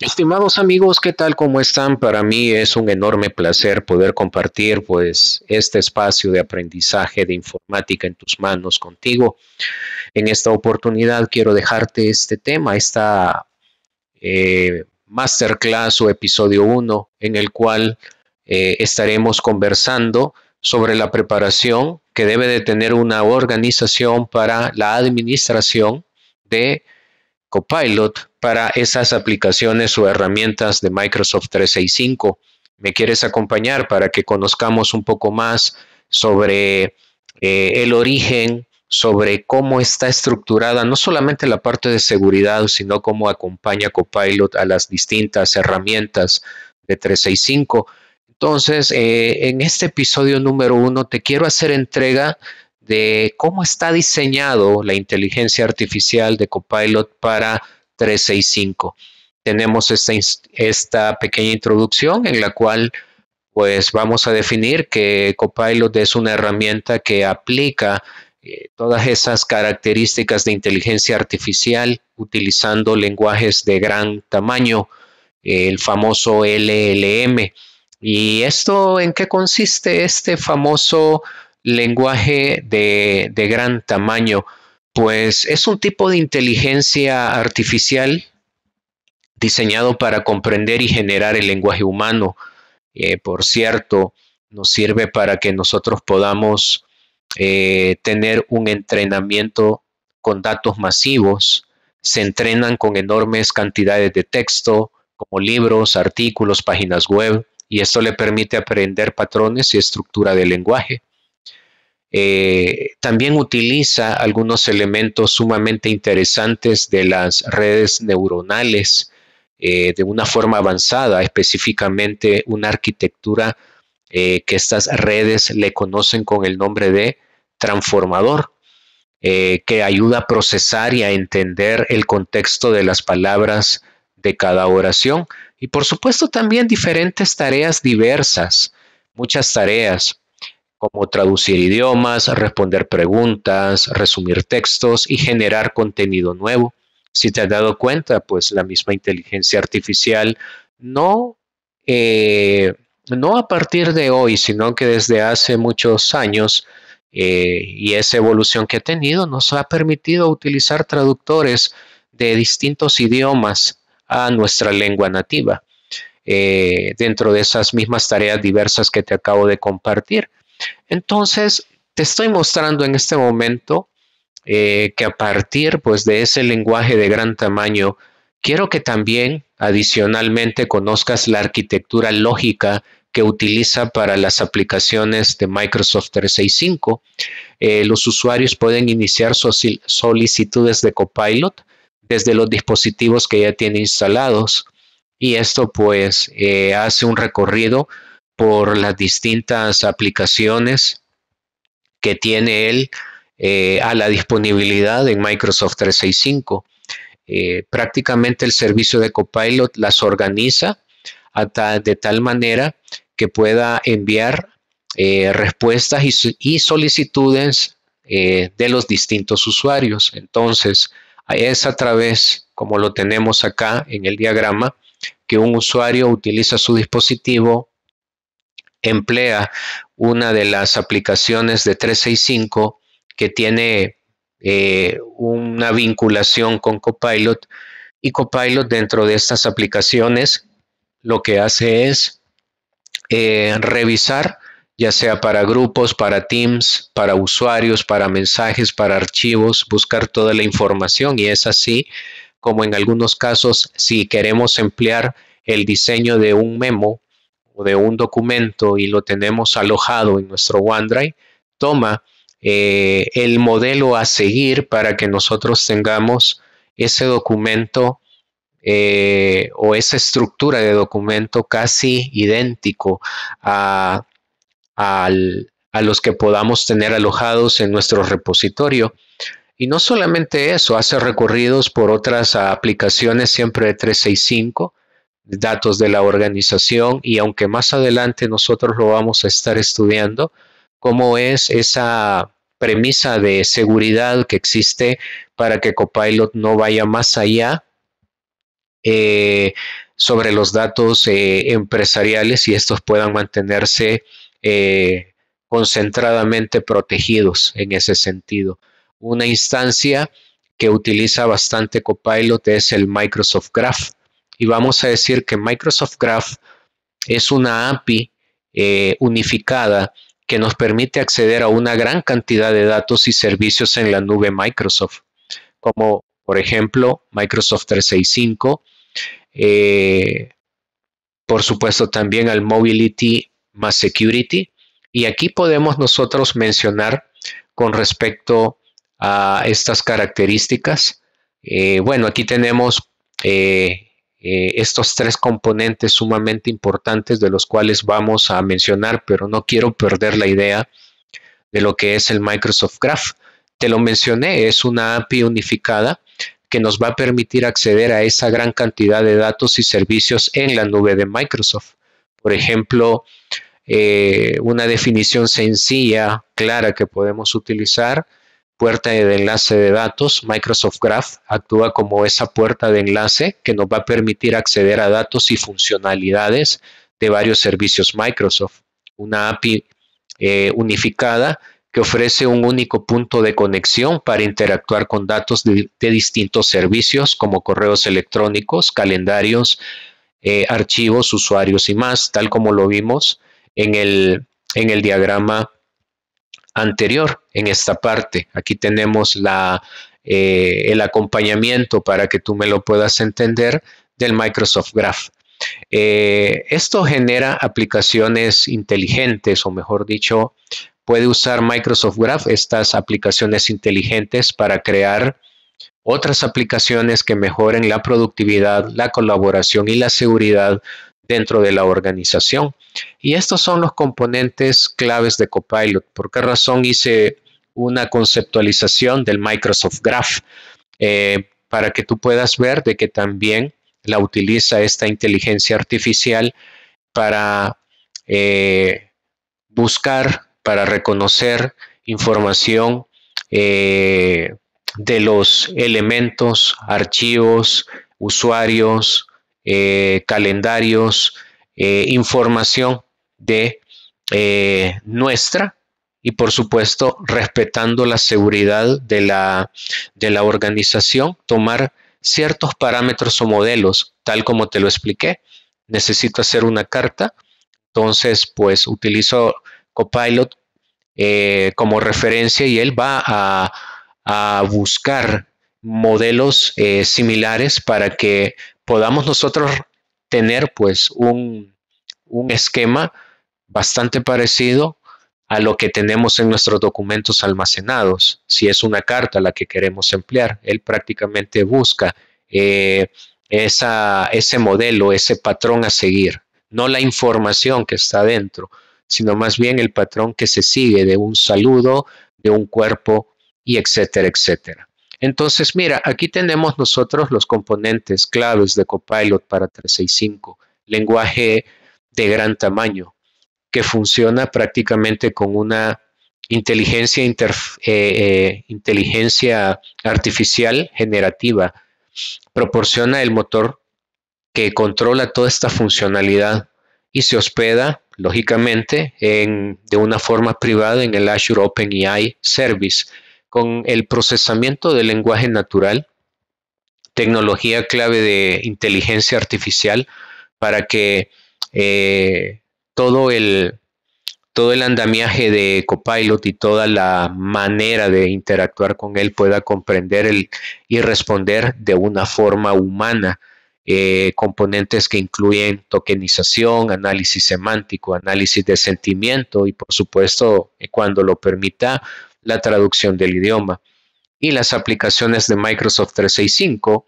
Estimados amigos, ¿qué tal? ¿Cómo están? Para mí es un enorme placer poder compartir pues este espacio de aprendizaje de informática en tus manos contigo. En esta oportunidad quiero dejarte este tema, esta eh, masterclass o episodio 1 en el cual eh, estaremos conversando sobre la preparación que debe de tener una organización para la administración de Copilot para esas aplicaciones o herramientas de Microsoft 365. ¿Me quieres acompañar para que conozcamos un poco más sobre eh, el origen, sobre cómo está estructurada no solamente la parte de seguridad, sino cómo acompaña Copilot a las distintas herramientas de 365? Entonces, eh, en este episodio número uno, te quiero hacer entrega de cómo está diseñado la inteligencia artificial de Copilot para 365. Tenemos esta, pequeña introducción en la cual pues vamos a definir que Copilot es una herramienta que aplica eh, todas esas características de inteligencia artificial utilizando lenguajes de gran tamaño, el famoso LLM. ¿Y esto en qué consiste este famoso lenguaje de, gran tamaño, pues es un tipo de inteligencia artificial diseñado para comprender y generar el lenguaje humano. Eh, por cierto, nos sirve para que nosotros podamos eh, tener un entrenamiento con datos masivos. Se entrenan con enormes cantidades de texto, como libros, artículos, páginas web, y esto le permite aprender patrones y estructura del lenguaje. Eh, también utiliza algunos elementos sumamente interesantes de las redes neuronales eh, de una forma avanzada, específicamente una arquitectura eh, que estas redes le conocen con el nombre de transformador, que ayuda a procesar y a entender el contexto de las palabras de cada oración. Y por supuesto también diferentes tareas diversas, muchas tareas como traducir idiomas, responder preguntas, resumir textos y generar contenido nuevo. Si te has dado cuenta, pues la misma inteligencia artificial no, eh, no a partir de hoy, sino que desde hace muchos años eh, y esa evolución que ha tenido nos ha permitido utilizar traductores de distintos idiomas a nuestra lengua nativa. Eh, dentro de esas mismas tareas diversas que te acabo de compartir. Entonces, te estoy mostrando en este momento eh, que a partir pues, de ese lenguaje de gran tamaño, quiero que también adicionalmente conozcas la arquitectura lógica que utiliza para las aplicaciones de Microsoft 365. Eh, los usuarios pueden iniciar solicitudes de Copilot desde los dispositivos que ya tiene instalados y esto pues eh, hace un recorrido por las distintas aplicaciones que tiene él eh, a la disponibilidad en Microsoft 365. Eh, prácticamente el servicio de Copilot las organiza de tal manera que pueda enviar eh, respuestas y solicitudes de los distintos usuarios. Entonces, es a través, como lo tenemos acá en el diagrama, que un usuario utiliza su dispositivo emplea una de las aplicaciones de 365 que tiene eh, una vinculación con Copilot y Copilot dentro de estas aplicaciones lo que hace es eh, revisar ya sea para grupos, para teams, para usuarios, para mensajes, para archivos, buscar toda la información y es así como en algunos casos si queremos emplear el diseño de un memo de un documento y lo tenemos alojado en nuestro OneDrive, toma eh, el modelo a seguir para que nosotros tengamos ese documento eh, o esa estructura de documento casi idéntico a, a los que podamos tener alojados en nuestro repositorio. Y no solamente eso, hace recorridos por otras aplicaciones siempre de 365 datos de la organización y aunque más adelante nosotros lo vamos a estar estudiando, cómo es esa premisa de seguridad que existe para que Copilot no vaya más allá eh, sobre los datos eh, empresariales y estos puedan mantenerse eh, concentradamente protegidos en ese sentido. Una instancia que utiliza bastante Copilot es el Microsoft Graph y vamos a decir que Microsoft Graph es una API eh, unificada que nos permite acceder a una gran cantidad de datos y servicios en la nube Microsoft, como por ejemplo Microsoft 365, eh, por supuesto también al Mobility más Security. Y aquí podemos nosotros mencionar con respecto a estas características. Eh, bueno, aquí tenemos eh, estos tres componentes sumamente importantes de los cuales vamos a mencionar, pero no quiero perder la idea de lo que es el Microsoft Graph. Te lo mencioné, es una API unificada que nos va a permitir acceder a esa gran cantidad de datos y servicios en la nube de Microsoft. Por ejemplo, eh, una definición sencilla, clara que podemos utilizar puerta de enlace de datos, Microsoft Graph actúa como esa puerta de enlace que nos va a permitir acceder a datos y funcionalidades de varios servicios Microsoft. Una API eh, unificada que ofrece un único punto de conexión para interactuar con datos de, distintos servicios como correos electrónicos, calendarios, eh, archivos, usuarios y más, tal como lo vimos en el, en el diagrama anterior en esta parte. Aquí tenemos la, eh, el acompañamiento para que tú me lo puedas entender del Microsoft Graph. Eh, esto genera aplicaciones inteligentes, o mejor dicho, puede usar Microsoft Graph estas aplicaciones inteligentes para crear otras aplicaciones que mejoren la productividad, la colaboración y la seguridad dentro de la organización. Y estos son los componentes claves de Copilot. ¿Por qué razón hice una conceptualización del Microsoft Graph? Eh, para que tú puedas ver de que también la utiliza esta inteligencia artificial para eh, buscar, para reconocer información eh, de los elementos, archivos, usuarios, eh, calendarios, eh, información de eh, nuestra y por supuesto respetando la seguridad de la, de la organización, tomar ciertos parámetros o modelos, tal como te lo expliqué. Necesito hacer una carta, entonces pues utilizo Copilot como referencia y él va a, buscar modelos similares para que podamos nosotros tener pues un, esquema bastante parecido a lo que tenemos en nuestros documentos almacenados. Si es una carta la que queremos emplear, él prácticamente busca eh, esa, ese modelo, ese patrón a seguir, no la información que está dentro, sino más bien el patrón que se sigue de un saludo, de un cuerpo y etcétera, etcétera. Entonces, mira, aquí tenemos nosotros los componentes claves de Copilot para 365, lenguaje de gran tamaño, que funciona prácticamente con una eh, eh, inteligencia, artificial generativa. Proporciona el motor que controla toda esta funcionalidad y se hospeda, lógicamente, de una forma privada en el Azure OpenAI Service con el procesamiento del lenguaje natural, tecnología clave de inteligencia artificial para que eh, todo, el, todo el andamiaje de Copilot y toda la manera de interactuar con él pueda comprender el, y responder de una forma humana. Eh, componentes que incluyen tokenización, análisis semántico, análisis de sentimiento y por supuesto, cuando lo permita, la traducción del idioma y las aplicaciones de Microsoft 365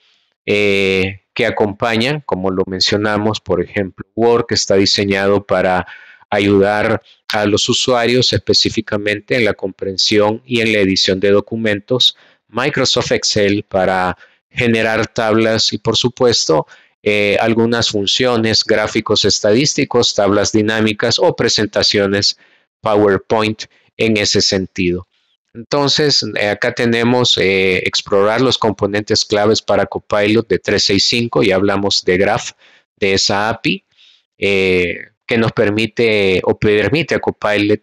eh, que acompañan, como lo mencionamos, por ejemplo, Word, que está diseñado para ayudar a los usuarios específicamente en la comprensión y en la edición de documentos, Microsoft Excel para generar tablas y, por supuesto, eh, algunas funciones, gráficos estadísticos, tablas dinámicas o presentaciones PowerPoint en ese sentido. Entonces, eh, acá tenemos eh, explorar los componentes claves para Copilot de 365, y hablamos de Graph, de esa API, eh, que nos permite o permite a Copilot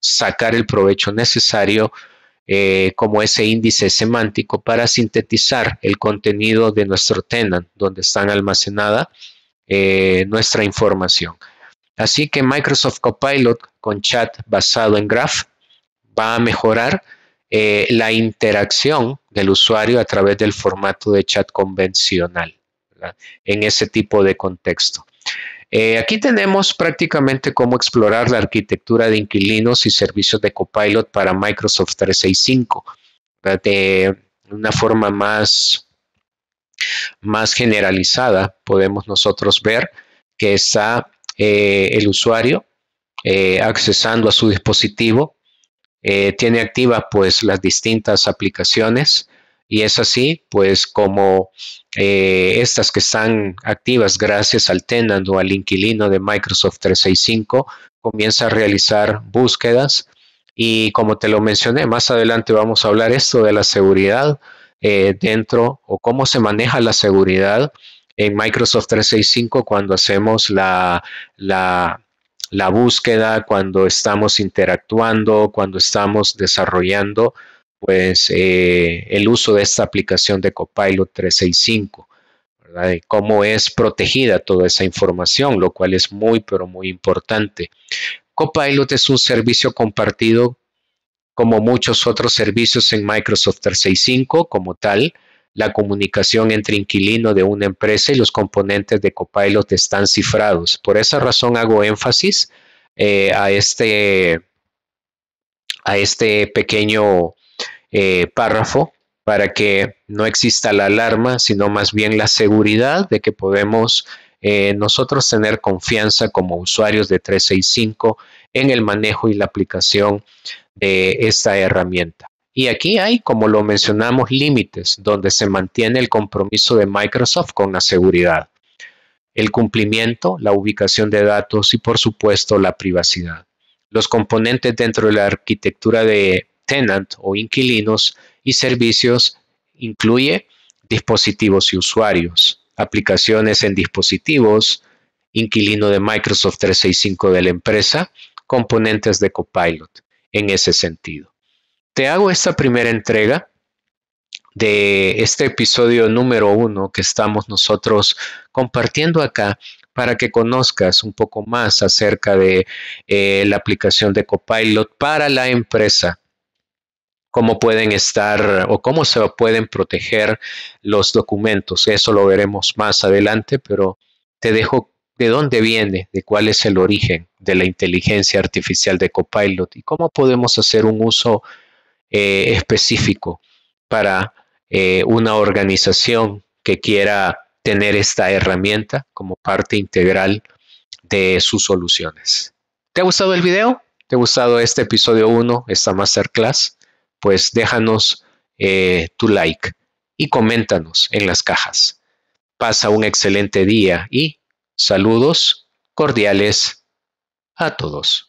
sacar el provecho necesario como ese índice semántico para sintetizar el contenido de nuestro tenant, donde está almacenada nuestra información. Así que Microsoft Copilot con chat basado en Graph va a mejorar eh, la interacción del usuario a través del formato de chat convencional en ese tipo de contexto. Eh, aquí tenemos prácticamente cómo explorar la arquitectura de inquilinos y servicios de Copilot para Microsoft 365 de una forma más, más generalizada. Podemos nosotros ver que está eh, el usuario accesando a su dispositivo eh, tiene activas pues las distintas aplicaciones y es así pues como eh, estas que están activas gracias al tenant o al inquilino de Microsoft 365 comienza a realizar búsquedas y como te lo mencioné más adelante vamos a hablar esto de la seguridad eh, dentro o cómo se maneja la seguridad en Microsoft 365 cuando hacemos la la búsqueda, cuando estamos interactuando, cuando estamos desarrollando, pues eh, el uso de esta aplicación de Copilot 365, ¿verdad? cómo es protegida toda esa información, lo cual es muy, pero muy importante. Copilot es un servicio compartido como muchos otros servicios en Microsoft 365 como tal, la comunicación entre inquilino de una empresa y los componentes de Copilot están cifrados. Por esa razón hago énfasis eh, a, este, a este pequeño eh, párrafo para que no exista la alarma, sino más bien la seguridad de que podemos eh, nosotros tener confianza como usuarios de 365 en el manejo y la aplicación de esta herramienta. Y aquí hay, como lo mencionamos, límites donde se mantiene el compromiso de Microsoft con la seguridad, el cumplimiento, la ubicación de datos y, por supuesto, la privacidad. Los componentes dentro de la arquitectura de tenant o inquilinos y servicios incluye dispositivos y usuarios, aplicaciones en dispositivos, inquilino de Microsoft 365 de la empresa, componentes de Copilot en ese sentido te hago esta primera entrega de este episodio número uno que estamos nosotros compartiendo acá para que conozcas un poco más acerca de eh, la aplicación de Copilot para la empresa cómo pueden estar o cómo se pueden proteger los documentos. Eso lo veremos más adelante, pero te dejo de dónde viene, de cuál es el origen de la inteligencia artificial de Copilot y cómo podemos hacer un uso eh, específico para eh, una organización que quiera tener esta herramienta como parte integral de sus soluciones. ¿Te ha gustado el video? ¿Te ha gustado este episodio 1, esta masterclass? Pues déjanos eh, tu like y coméntanos en las cajas. Pasa un excelente día y saludos cordiales a todos.